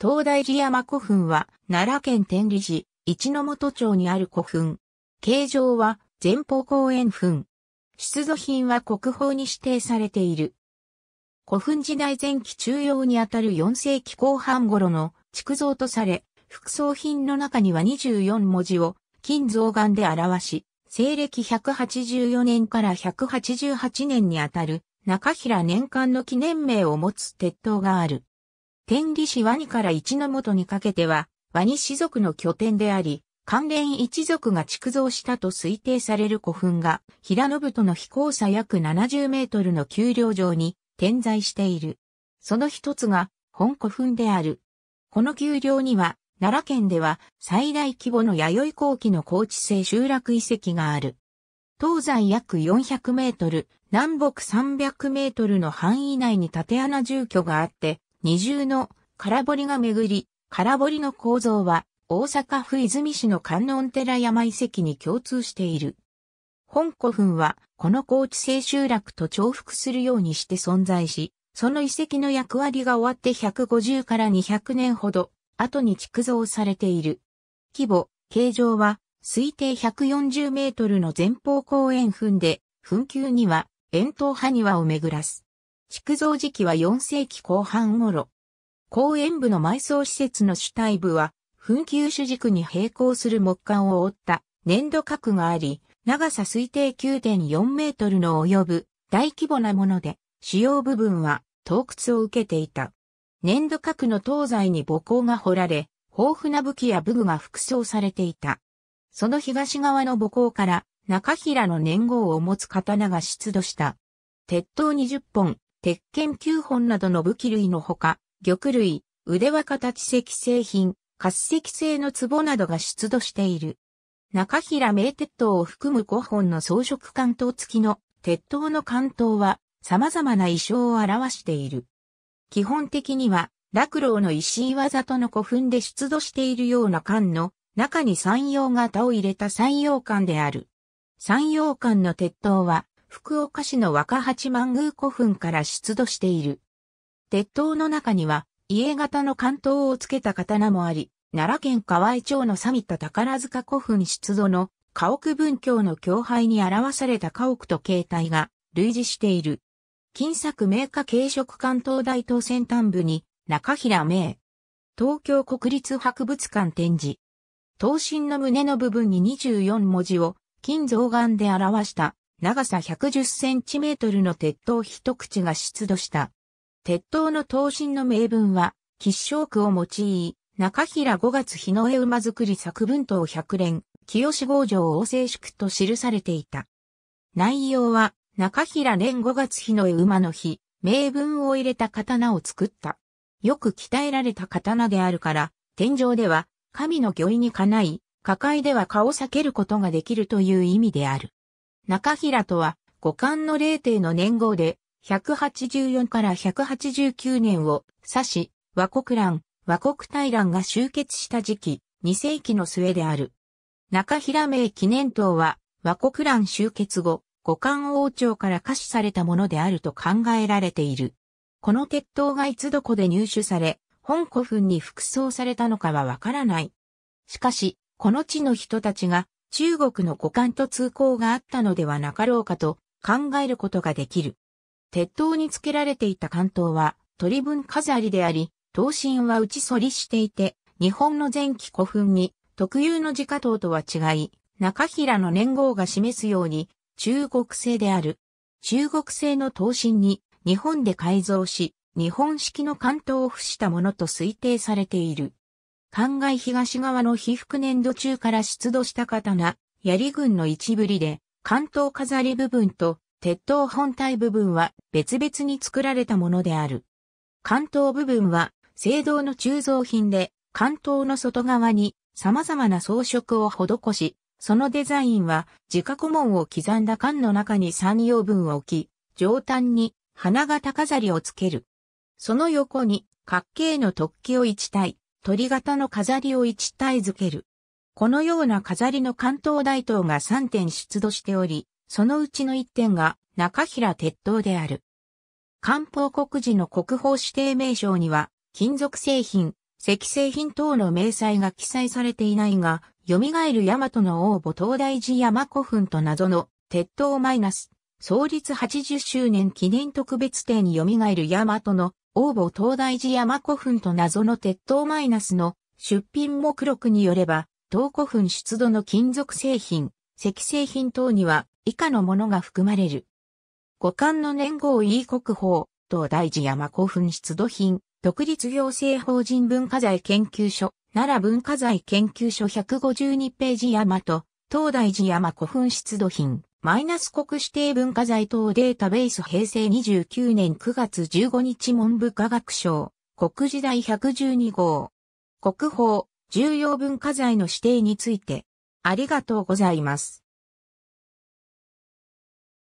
東大寺山古墳は、奈良県天理市、一の本町にある古墳。形状は、前方後円墳。出土品は国宝に指定されている。古墳時代前期中央にあたる4世紀後半頃の築造とされ、副葬品の中には24文字を金象眼で表し、西暦184年から188年にあたる中平年間の記念名を持つ鉄塔がある。天理市ワニから一の元にかけては、ワニ氏族の拠点であり、関連一族が築造したと推定される古墳が、平信との飛行差約70メートルの丘陵上に点在している。その一つが、本古墳である。この丘陵には、奈良県では最大規模の弥生後期の高地性集落遺跡がある。東西約400メートル、南北300メートルの範囲内に縦穴住居があって、二重の空堀が巡り、空堀の構造は大阪府泉市の観音寺山遺跡に共通している。本古墳はこの高知清集落と重複するようにして存在し、その遺跡の役割が終わって150から200年ほど後に築造されている。規模、形状は推定140メートルの前方後円墳で、墳丘には円筒埴輪を巡らす築造時期は4世紀後半頃。公園部の埋葬施設の主体部は、墳丘主軸に並行する木管を覆った粘土核があり、長さ推定9.4メートルの及ぶ大規模なもので、主要部分は洞窟を受けていた。粘土核の東西に母校が掘られ、豊富な武器や武具が服装されていた。その東側の母校から中平の年号を持つ刀が出土した。鉄塔20本、鉄拳9本などの武器類のほか、玉類、腕輪形石製品、滑石製の壺などが出土している。中平名鉄塔を含む5本の装飾関東付きの鉄塔の関東は様々な意匠を表している。基本的には、楽郎の石井里の古墳で出土しているような館の中に山陽型を入れた山陽館である。山陽館の鉄塔は福岡市の若八幡宮古墳から出土している。鉄塔の中には、家型の関東をつけた刀もあり、奈良県河合町のサミット宝塚古墳出土の家屋文教の教配に表された家屋と形態が類似している。金作名家軽食関東大東先端部に中平名。東京国立博物館展示。刀身の胸の部分に24文字を金象眼で表した長さ110センチメートルの鉄塔一口が出土した。鉄塔の刀身の名文は、吉祥区を用い、中平5月日の絵馬作り作文等百連、清郷城王政宿と記されていた。内容は、中平連5月日の絵馬の日、名文を入れた刀を作った。よく鍛えられた刀であるから、天井では、神の御意にかない、下界では顔を避けることができるという意味である。中平とは、五冠の霊帝の年号で、184から189年を指し、和国乱、和国大乱が終結した時期、2世紀の末である。中平名記念塔は、和国乱終結後、五冠王朝から可視されたものであると考えられている。この鉄塔がいつどこで入手され、本古墳に服装されたのかはわからない。しかし、この地の人たちが中国の古間と通行があったのではなかろうかと考えることができる。鉄塔につけられていた関東は鳥分飾りであり、刀身は打ち反りしていて、日本の前期古墳に特有の自家刀とは違い、中平の年号が示すように中国製である。中国製の刀身に日本で改造し、日本式の関東を付したものと推定されている。灌漑東側の被覆年度中から出土した刀、槍軍の一ぶりで、関東飾り部分と鉄塔本体部分は別々に作られたものである。関東部分は、青銅の鋳造品で、関東の外側に様々な装飾を施し、そのデザインは自家古文を刻んだ缶の中に三葉文を置き、上端に花形飾りをつける。その横に、角形の突起を一体、鳥型の飾りを一体づける。このような飾りの関東大東が3点出土しており、そのうちの1点が中平鉄塔である。漢方国寺の国宝指定名称には、金属製品、石製品等の明細が記載されていないが、蘇る大和の王母東大寺山古墳と謎の鉄塔マイナス、創立80周年記念特別展に蘇る大和の応募東大寺山古墳と謎の鉄塔マイナスの出品目録によれば、東古墳出土の金属製品、石製品等には以下のものが含まれる。五感の年号 E 国宝、東大寺山古墳出土品、独立行政法人文化財研究所、奈良文化財研究所152ページ大和、東大寺山古墳出土品。マイナス国指定文化財等データベース平成29年9月15日文部科学省、国時代112号。国宝、重要文化財の指定について、ありがとうございます。